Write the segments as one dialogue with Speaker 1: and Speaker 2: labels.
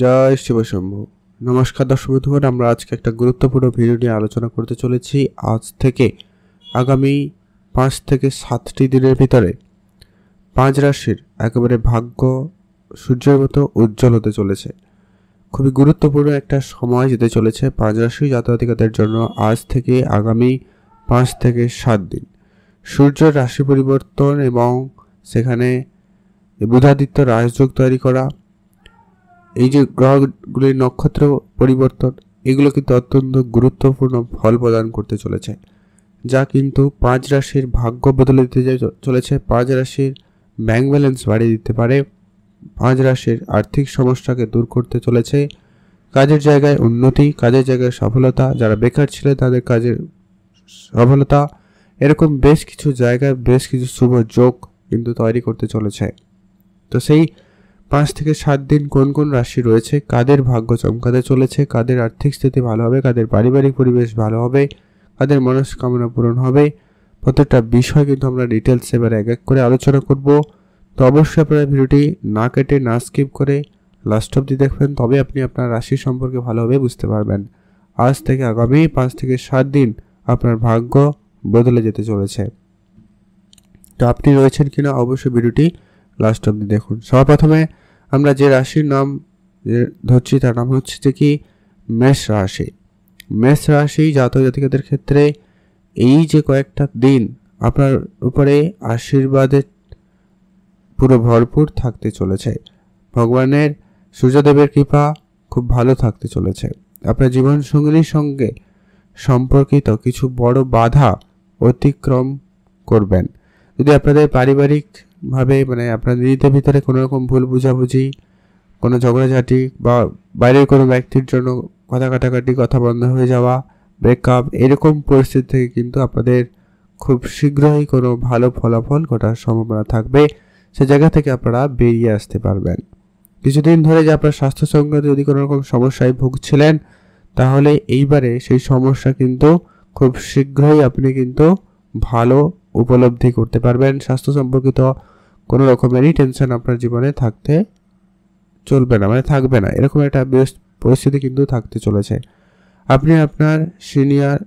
Speaker 1: জয় শিবশম্ভু নমস্কার দর্শক বন্ধুগণ আমরা আজকে একটা গুরুত্বপূর্ণ ভিডিও নিয়ে আলোচনা করতে চলেছি আজ থেকে আগামী পাঁচ থেকে সাতটি দিনের ভিতরে পাঁচ রাশির একেবারে ভাগ্য সূর্যের মতো উজ্জ্বল হতে চলেছে খুবই গুরুত্বপূর্ণ একটা সময় যেতে চলেছে পাঁচ রাশি জাতজাতিকাদের জন্য আজ থেকে আগামী পাঁচ থেকে সাত দিন সূর্য রাশি পরিবর্তন এবং সেখানে বুধাদিত্য রাজযোগ তৈরি করা এই যে গ্রহগুলির নক্ষত্র পরিবর্তন এগুলো কিন্তু অত্যন্ত গুরুত্বপূর্ণ ফল প্রদান করতে চলেছে যা কিন্তু পাঁচ রাশির ভাগ্য বদলে দিতে চলেছে পাঁচ রাশির ব্যাংক ব্যালেন্স বাড়িয়ে দিতে পারে পাঁচ রাশির আর্থিক সমস্যাকে দূর করতে চলেছে কাজের জায়গায় উন্নতি কাজের জায়গায় সফলতা যারা বেকার ছিলেন তাদের কাজের সফলতা এরকম বেশ কিছু জায়গায় বেশ কিছু শুভ যোগ কিন্তু তৈরি করতে চলেছে তো সেই পাঁচ থেকে সাত দিন কোন কোন রাশি রয়েছে কাদের ভাগ্য চমকাতে চলেছে কাদের আর্থিক স্থিতি ভালো হবে কাদের পারিবারিক পরিবেশ ভালো হবে কাদের মনস্কামনা পূরণ হবে প্রত্যেকটা বিষয় কিন্তু আমরা ডিটেলস এবার এক এক করে আলোচনা করব তো অবশ্যই আপনারা ভিডিওটি না কেটে না স্কিপ করে লাস্ট অবধি দেখবেন তবে আপনি আপনার রাশি সম্পর্কে ভালোভাবে বুঝতে পারবেন আজ থেকে আগামী পাঁচ থেকে সাত দিন আপনার ভাগ্য বদলে যেতে চলেছে তো আপনি রয়েছেন কিনা অবশ্যই ভিডিওটি লাস্ট অবধি দেখুন সবার প্রথমে আমরা যে রাশির নাম ধরছি তার নাম হচ্ছে যে কি মেষ রাশি মেষ রাশি জাতক জাতিকাদের ক্ষেত্রে এই যে কয়েকটা দিন আপনার উপরে আশীর্বাদের পুরো ভরপুর থাকতে চলেছে ভগবানের সূর্যদেবের কৃপা খুব ভালো থাকতে চলেছে আপনার জীবন সঙ্গীর সঙ্গে সম্পর্কিত কিছু বড় বাধা অতিক্রম করবেন যদি আপনাদের পারিবারিকভাবে মানে আপনার নিজেদের ভিতরে কোনো রকম ভুল বোঝাবুঝি কোনো ঝগড়াঝাটি বা বাইরের কোনো ব্যক্তির জন্য কথা কাটাকাটি কথা বন্ধ হয়ে যাওয়া ব্রেকআপ এরকম পরিস্থিতি থেকে কিন্তু আপনাদের খুব শীঘ্রই কোনো ভালো ফলাফল ঘটার সম্ভাবনা থাকবে সে জায়গা থেকে আপনারা বেরিয়ে আসতে পারবেন কিছুদিন ধরে যে আপনার স্বাস্থ্য সংক্রান্ত যদি কোনো রকম সমস্যায় ভুগছিলেন তাহলে এইবারে সেই সমস্যা কিন্তু খুব শীঘ্রই আপনি কিন্তু ভালো উপলব্ধি করতে পারবেন স্বাস্থ্য সম্পর্কিত কোনো রকমেরই টেনশন আপনার জীবনে থাকতে চলবে না মানে থাকবে না এরকম একটা বেস্ট পরিস্থিতি কিন্তু থাকতে চলেছে আপনি আপনার সিনিয়র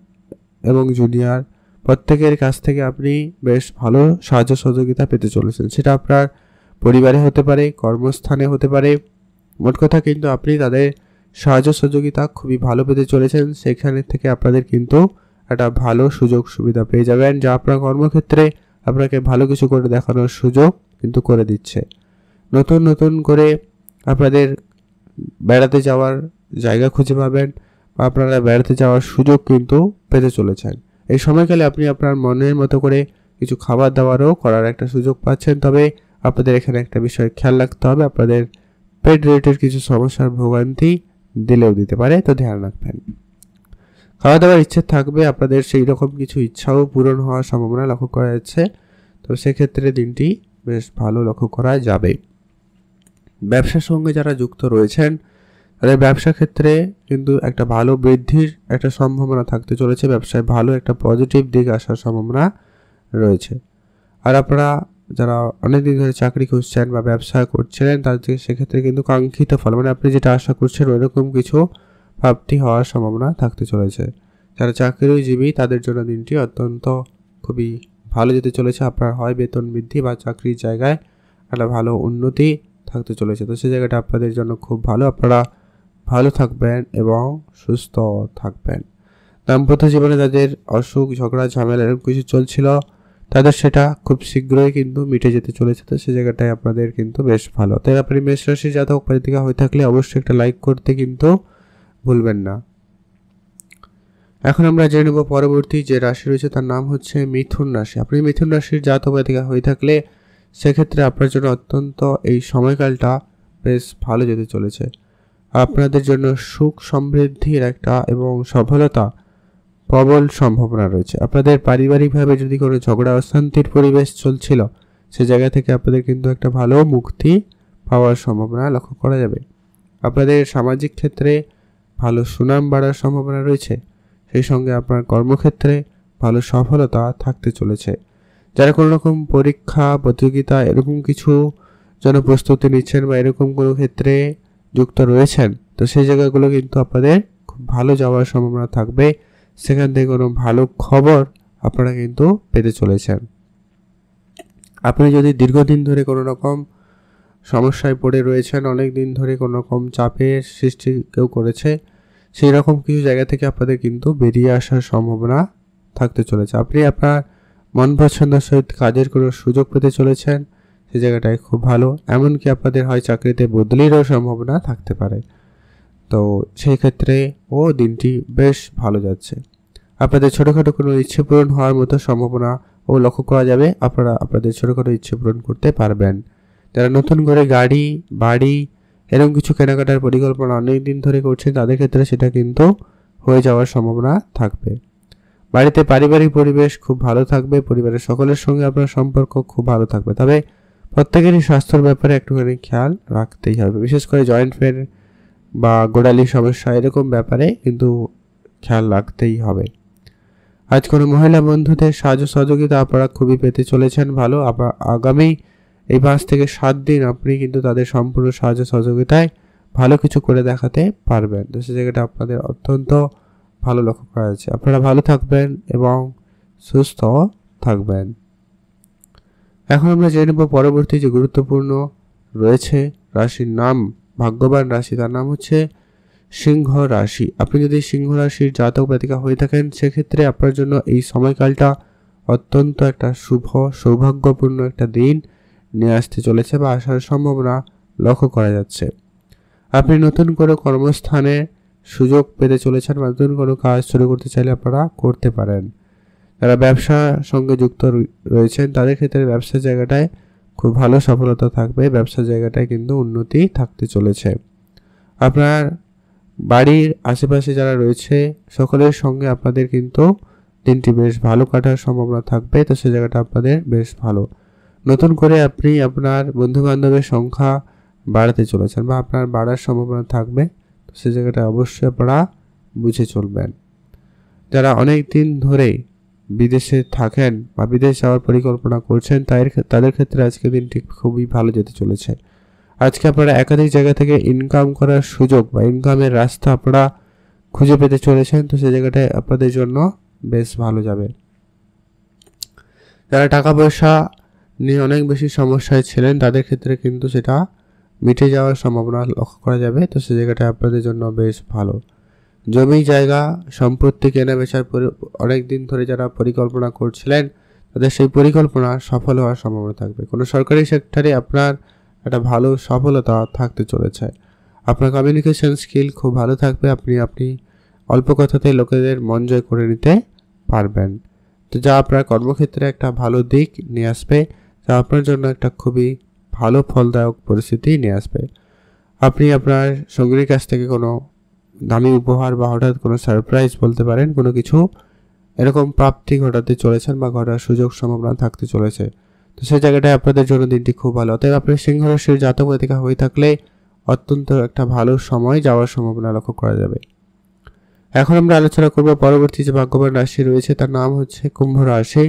Speaker 1: এবং জুনিয়র প্রত্যেকের কাছ থেকে আপনি বেশ ভালো সাহায্য সহযোগিতা পেতে চলেছেন সেটা আপনার পরিবারে হতে পারে কর্মস্থানে হতে পারে মোট কথা কিন্তু আপনি তাদের সাহায্য সহযোগিতা খুবই ভালো পেতে চলেছেন সেখানে থেকে আপনাদের কিন্তু একটা ভালো সুযোগ সুবিধা পেয়ে যাবেন যা আপনার কর্মক্ষেত্রে আপনাকে ভালো কিছু করে দেখানোর সুযোগ কিন্তু করে দিচ্ছে নতুন নতুন করে আপনাদের বেড়াতে যাওয়ার জায়গা খুঁজে পাবেন বা আপনারা বেড়াতে যাওয়ার সুযোগ কিন্তু পেতে চলেছেন এই সময়কালে আপনি আপনার মনের মতো করে কিছু খাবার দাবারও করার একটা সুযোগ পাচ্ছেন তবে আপনাদের এখানে একটা বিষয় খেয়াল রাখতে হবে আপনাদের পেট রিলেটেড কিছু সমস্যার ভোগান্তি দিলেও দিতে পারে তো ধ্যান রাখবেন খাওয়া দাওয়ার ইচ্ছে থাকবে আপনাদের সেই রকম কিছু ইচ্ছাও পূরণ হওয়ার সম্ভাবনা লক্ষ্য করা যাচ্ছে তো সেক্ষেত্রে দিনটি বেশ ভালো লক্ষ্য করা যাবে ব্যবসার সঙ্গে যারা যুক্ত রয়েছেন তাদের ব্যবসা ক্ষেত্রে কিন্তু একটা ভালো বৃদ্ধির একটা সম্ভাবনা থাকতে চলেছে ব্যবসায় ভালো একটা পজিটিভ দিক আসার সম্ভাবনা রয়েছে আর আপনারা যারা অনেকদিন ধরে চাকরি খুঁজছেন বা ব্যবসা করছিলেন তাদের সেক্ষেত্রে কিন্তু কাঙ্ক্ষিত ফল মানে আপনি যেটা আশা করছেন ওইরকম কিছু প্রাপ্তি হওয়ার সম্ভাবনা থাকতে চলেছে যারা চাকরিজীবী তাদের জন্য দিনটি অত্যন্ত খুবই ভালো যেতে চলেছে আপনার হয় বেতন বৃদ্ধি বা চাকরির জায়গায় একটা ভালো উন্নতি থাকতে চলেছে তো সেই জায়গাটা আপনাদের জন্য খুব ভালো আপনারা ভালো থাকবেন এবং সুস্থ থাকবেন দাম্পত্য জীবনে যাদের অসুখ ঝগড়া ঝামেলা এরকম কিছু চলছিল তাদের সেটা খুব শীঘ্রই কিন্তু মিটে যেতে চলেছে তো সেই জায়গাটায় আপনাদের কিন্তু বেশ ভালো তাই আপনি মেষ রাশি জাতক হয়ে থাকলে অবশ্যই একটা লাইক করতে কিন্তু ভুলবেন না এখন আমরা জেনে নেব পরবর্তী যে রাশি রয়েছে তার নাম হচ্ছে মিথুন রাশি আপনি মিথুন রাশির জাত অবাধিকা হয়ে থাকলে সেক্ষেত্রে আপনার জন্য অত্যন্ত এই সময়কালটা বেশ ভালো যেতে চলেছে আপনাদের জন্য সুখ সমৃদ্ধির একটা এবং সফলতা প্রবল সম্ভাবনা রয়েছে আপনাদের পারিবারিকভাবে যদি কোনো ঝগড়া অশান্তির পরিবেশ চলছিল সে জায়গা থেকে আপনাদের কিন্তু একটা ভালো মুক্তি পাওয়ার সম্ভাবনা লক্ষ্য করা যাবে আপনাদের সামাজিক ক্ষেত্রে ভালো সুনাম বাড়ার সম্ভাবনা রয়েছে সেই সঙ্গে আপনার কর্মক্ষেত্রে ভালো সফলতা থাকতে চলেছে যারা কোনো রকম পরীক্ষা প্রতিযোগিতা এরকম কিছু যেন প্রস্তুতি নিচ্ছেন বা এরকম কোনো ক্ষেত্রে যুক্ত রয়েছেন তো সেই জায়গাগুলো কিন্তু আপনাদের খুব ভালো যাওয়ার সম্ভাবনা থাকবে সেখান থেকে কোনো ভালো খবর আপনারা কিন্তু পেতে চলেছেন আপনি যদি দীর্ঘদিন ধরে কোনো রকম সমস্যায় পড়ে রয়েছেন অনেক দিন ধরে কোনো রকম চাপে সৃষ্টি কেউ করেছে সেই রকম কিছু জায়গা থেকে আপনাদের কিন্তু বেরিয়ে আসার সম্ভাবনা থাকতে চলেছে আপনি আপনার মন পছন্দের সহিত কাজের কোনো সুযোগ পেতে চলেছেন সেই জায়গাটায় খুব ভালো এমনকি আপনাদের হয় চাকরিতে বদলিরও সম্ভাবনা থাকতে পারে তো সেই ক্ষেত্রে ও দিনটি বেশ ভালো যাচ্ছে আপনাদের ছোটোখাটো কোনো ইচ্ছে পূরণ হওয়ার মতো সম্ভাবনা ও লক্ষ্য করা যাবে আপনারা আপনাদের ছোটোখাটো ইচ্ছে পূরণ করতে পারবেন যারা নতুন করে গাড়ি বাড়ি এরকম কিছু কেনাকাটার পরিকল্পনা অনেক দিন ধরে করছেন তাদের ক্ষেত্রে সেটা কিন্তু হয়ে যাওয়ার সম্ভাবনা থাকবে বাড়িতে পারিবারিক পরিবেশ খুব ভালো থাকবে পরিবারের সকলের সঙ্গে আপনার সম্পর্ক খুব ভালো থাকবে তবে প্রত্যেকেরই স্বাস্থ্যের ব্যাপারে একটুখানি খেয়াল রাখতেই হবে বিশেষ করে জয়েন্ট ফের বা গোড়ালি সমস্যা এরকম ব্যাপারে কিন্তু খেয়াল রাখতেই হবে আজ কোনো মহিলা বন্ধুদের সাহায্য সহযোগিতা আপনারা খুবই পেতে চলেছেন ভালো আগামী এই পাঁচ থেকে সাত দিন আপনি কিন্তু তাদের সম্পূর্ণ সাহায্য সহযোগিতায় ভালো কিছু করে দেখাতে পারবেন তো সে জায়গাটা আপনাদের অত্যন্ত ভালো লক্ষ্য করা আছে আপনারা ভালো থাকবেন এবং সুস্থ থাকবেন এখন আমরা জেনে নেব পরবর্তী যে গুরুত্বপূর্ণ রয়েছে রাশির নাম ভাগ্যবান রাশি তার নাম হচ্ছে সিংহ রাশি আপনি যদি সিংহ রাশির জাতক বাতিকা হয়ে থাকেন সেক্ষেত্রে আপনার জন্য এই সময়কালটা অত্যন্ত একটা শুভ সৌভাগ্যপূর্ণ একটা দিন নিয়ে আসতে চলেছে বা আসার সম্ভাবনা লক্ষ্য করা যাচ্ছে আপনি নতুন করে কর্মস্থানে সুযোগ পেতে চলেছেন বা নতুন কোনো কাজ শুরু করতে চাইলে আপনারা করতে পারেন যারা ব্যবসার সঙ্গে যুক্ত রয়েছেন তাদের ক্ষেত্রে ব্যবসার জায়গাটায় খুব ভালো সফলতা থাকবে ব্যবসার জায়গাটায় কিন্তু উন্নতি থাকতে চলেছে আপনার বাড়ির আশেপাশে যারা রয়েছে সকলের সঙ্গে আপনাদের কিন্তু দিনটি বেশ ভালো কাটার সম্ভাবনা থাকবে তো সে জায়গাটা আপনাদের বেশ ভালো নতুন করে আপনি আপনার বন্ধুবান্ধবের সংখ্যা বাড়াতে চলেছেন বা আপনার বাড়ার সম্ভাবনা থাকবে তো সে জায়গাটা অবশ্যই আপনারা বুঝে চলবেন যারা অনেক দিন ধরে বিদেশে থাকেন বা বিদেশ যাওয়ার পরিকল্পনা করছেন তাদের তাদের ক্ষেত্রে আজকের দিনটি খুবই ভালো যেতে চলেছে আজকে আপনারা একাধিক জায়গা থেকে ইনকাম করার সুযোগ বা ইনকামের রাস্তা আপনারা খুঁজে পেতে চলেছেন তো সে জায়গাটায় আপনাদের জন্য বেশ ভালো যাবে যারা টাকা পয়সা নিয়ে অনেক বেশি সমস্যায় ছিলেন তাদের ক্ষেত্রে কিন্তু সেটা মিটে যাওয়ার সম্ভাবনা লক্ষ্য করা যাবে তো সে জায়গাটা আপনাদের জন্য বেশ ভালো জমি জায়গা সম্পত্তি কেনা বেচার অনেক দিন ধরে যারা পরিকল্পনা করছিলেন তাদের সেই পরিকল্পনা সফল হওয়ার সম্ভাবনা থাকবে কোনো সরকারি সেক্টরে আপনার একটা ভালো সফলতা থাকতে চলেছে আপনার কমিউনিকেশন স্কিল খুব ভালো থাকবে আপনি আপনি অল্প কথাতে লোকেদের মন জয় করে নিতে পারবেন তো যা আপনার কর্মক্ষেত্রে একটা ভালো দিক নিয়ে আসবে যা আপনার জন্য একটা খুবই ভালো ফলদায়ক পরিস্থিতি নিয়ে আসবে আপনি আপনার সঙ্গীর কাছ থেকে কোনো দামি উপহার বা হঠাৎ কোনো সারপ্রাইজ বলতে পারেন কোনো কিছু এরকম প্রাপ্তি ঘটাতে চলেছেন বা ঘটার সুযোগ সম্ভাবনা থাকতে চলেছে তো সেই জায়গাটায় আপনাদের জন্য দিনটি খুব ভালো অতএব আপনি সিংহরাশির জাতক অধিকা হয়ে থাকলে অত্যন্ত একটা ভালো সময় যাওয়ার সম্ভাবনা লক্ষ্য করা যাবে এখন আমরা আলোচনা করব পরবর্তী যে ভাগ্যবান রাশি রয়েছে তার নাম হচ্ছে কুম্ভ রাশি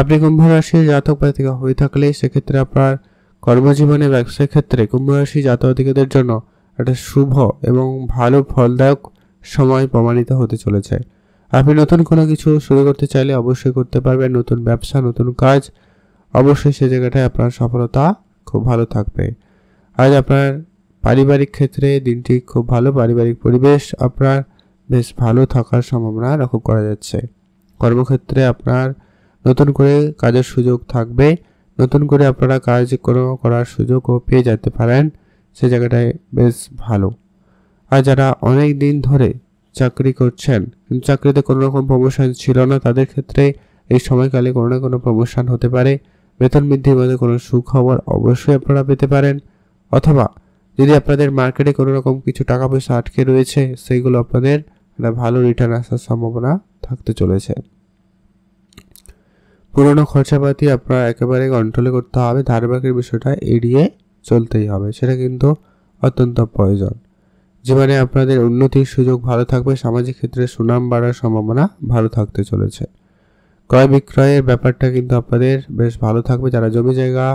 Speaker 1: আপনি কুম্ভ রাশির জাতক জাতিকা হয়ে থাকলে সেক্ষেত্রে আপনার কর্মজীবনে ব্যবসার ক্ষেত্রে কুম্ভ রাশি জাতকাতিকাদের জন্য একটা শুভ এবং ভালো ফলদায়ক সময় প্রমাণিত হতে চলেছে আপনি নতুন কোনো কিছু শুরু করতে চাইলে অবশ্যই করতে পারবেন নতুন ব্যবসা নতুন কাজ অবশ্যই সে জায়গাটায় আপনার সফলতা খুব ভালো থাকবে আজ আপনার পারিবারিক ক্ষেত্রে দিনটি খুব ভালো পারিবারিক পরিবেশ আপনার বেশ ভালো থাকার সম্ভাবনা লক্ষ্য করা যাচ্ছে কর্মক্ষেত্রে আপনার নতুন করে কাজের সুযোগ থাকবে নতুন করে আপনারা কাজ করার সুযোগও পেয়ে যেতে পারেন সে জায়গাটায় বেশ ভালো আর যারা অনেক দিন ধরে চাকরি করছেন কিন্তু চাকরিতে কোনো রকম প্রমোশন ছিল না তাদের ক্ষেত্রে এই সময়কালে কোনো না কোনো প্রমোশন হতে পারে বেতন বৃদ্ধির মধ্যে কোনো সুখবর অবশ্যই আপনারা পেতে পারেন অথবা যদি আপনাদের মার্কেটে কোনো রকম কিছু টাকা পয়সা আটকে রয়েছে সেইগুলো আপনাদের একটা ভালো রিটার্ন আসার সম্ভাবনা থাকতে চলেছে পুরনো খরচাপাতি আপনার একেবারে কন্ট্রোলে করতে হবে ধার বাকির বিষয়টা এড়িয়ে চলতেই হবে সেটা কিন্তু অত্যন্ত প্রয়োজন জীবনে আপনাদের উন্নতির সুযোগ ভালো থাকবে সামাজিক ক্ষেত্রে সুনাম বাড়ার সম্ভাবনা ভালো থাকতে চলেছে ক্রয় বিক্রয়ের ব্যাপারটা কিন্তু আপনাদের বেশ ভালো থাকবে যারা জমি জায়গা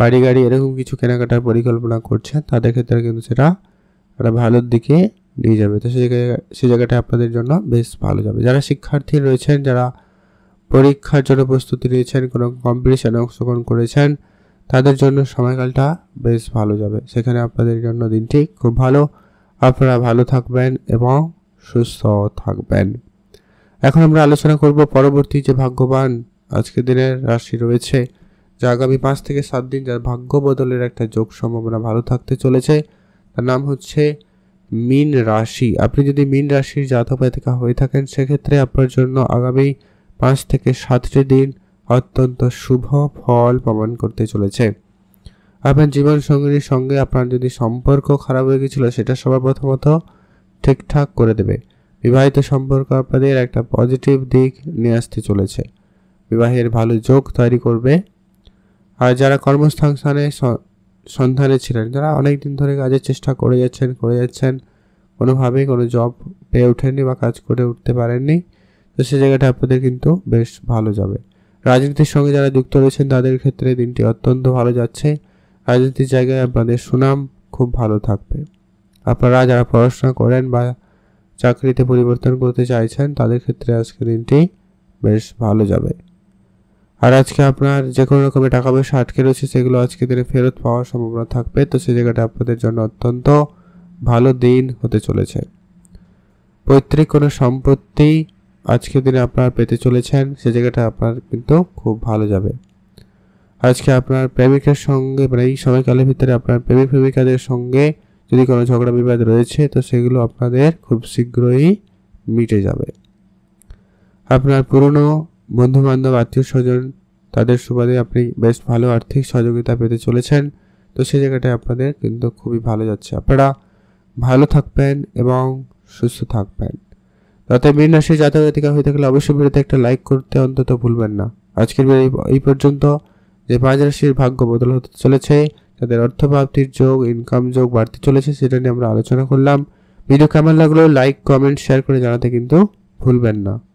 Speaker 1: বাড়ি গাড়ি এরকম কিছু কেনাকাটার পরিকল্পনা করছেন তাদের ক্ষেত্রে কিন্তু সেটা একটা ভালোর দিকে নিয়ে যাবে তো সেই জায়গাটা আপনাদের জন্য বেশ ভালো যাবে যারা শিক্ষার্থী রয়েছেন যারা পরীক্ষার জন্য প্রস্তুতি নিয়েছেন কোনো কম্পিটিশানে অংশগ্রহণ করেছেন তাদের জন্য সময়কালটা বেশ ভালো যাবে সেখানে আপনাদের জন্য দিনটি খুব ভালো আপনারা ভালো থাকবেন এবং সুস্থ থাকবেন এখন আমরা আলোচনা করব পরবর্তী যে ভাগ্যবান আজকের দিনের রাশি রয়েছে যা আগামী পাঁচ থেকে সাত দিন যার ভাগ্য বদলের একটা যোগ সম্ভাবনা ভালো থাকতে চলেছে তার নাম হচ্ছে মিন রাশি আপনি যদি মিন রাশির জাতক হয়ে থাকেন সেক্ষেত্রে আপনার জন্য আগামী পাঁচ থেকে সাতটি দিন অত্যন্ত শুভ ফল প্রমাণ করতে চলেছে আপনার জীবন সঙ্গে আপনার যদি সম্পর্ক খারাপ হয়ে গেছিলো সেটা সবার প্রথমত ঠিকঠাক করে দেবে বিবাহিত সম্পর্ক আপনাদের একটা পজিটিভ দিক নিয়ে আসতে চলেছে বিবাহের ভালো যোগ তৈরি করবে আর যারা কর্মসংস্থানে সন্ধানে ছিলেন যারা অনেক দিন ধরে কাজের চেষ্টা করে যাচ্ছেন করে যাচ্ছেন কোনোভাবেই কোনো জব পেয়ে ওঠেননি বা কাজ করে উঠতে পারেননি তো সেই জায়গাটা আপনাদের কিন্তু বেশ ভালো যাবে রাজনীতির সঙ্গে যারা যুক্ত রয়েছেন তাদের ক্ষেত্রে দিনটি অত্যন্ত ভালো যাচ্ছে রাজনীতির জায়গায় আপনাদের সুনাম খুব ভালো থাকবে আপনারা যারা পড়াশোনা করেন বা চাকরিতে পরিবর্তন করতে চাইছেন তাদের ক্ষেত্রে আজকে দিনটি বেশ ভালো যাবে আর আজকে আপনার যে কোনো রকমের টাকা পয়সা আটকে রয়েছে সেগুলো আজকে দিনে ফেরত পাওয়ার সম্ভাবনা থাকবে তো সেই জায়গাটা আপনাদের জন্য অত্যন্ত ভালো দিন হতে চলেছে পৈতৃক কোনো সম্পত্তি আজকে দিনে আপনার পেতে চলেছেন সে জায়গাটা আপনার কিন্তু খুব ভালো যাবে আজকে আপনার প্রেমিকের সঙ্গে মানে এই সময়কালের ভিতরে আপনার প্রেমিক প্রেমিকাদের সঙ্গে যদি কোনো ঝগড়া বিবাদ রয়েছে তো সেগুলো আপনাদের খুব শীঘ্রই মিটে যাবে আপনার পুরনো বন্ধুবান্ধব আত্মীয় স্বজন তাদের সুবাদে আপনি বেশ ভালো আর্থিক সহযোগিতা পেতে চলেছেন তো সে জায়গাটায় আপনাদের কিন্তু খুবই ভালো যাচ্ছে আপনারা ভালো থাকবেন এবং সুস্থ থাকবেন অর্থাৎ মীন রাশি জাতক জাতিকা হয়ে থাকলে অবশ্যই ভিডিওতে একটা লাইক করতে অন্তত ভুলবেন না আজকের এই পর্যন্ত যে পাঁচ রাশির ভাগ্য বদল হতে চলেছে তাদের অর্থপ্রাপ্তির যোগ ইনকাম যোগ বাড়তে চলেছে সেটা নিয়ে আমরা আলোচনা করলাম ভিডিও কেমন লাগলো লাইক কমেন্ট শেয়ার করে জানাতে কিন্তু ভুলবেন না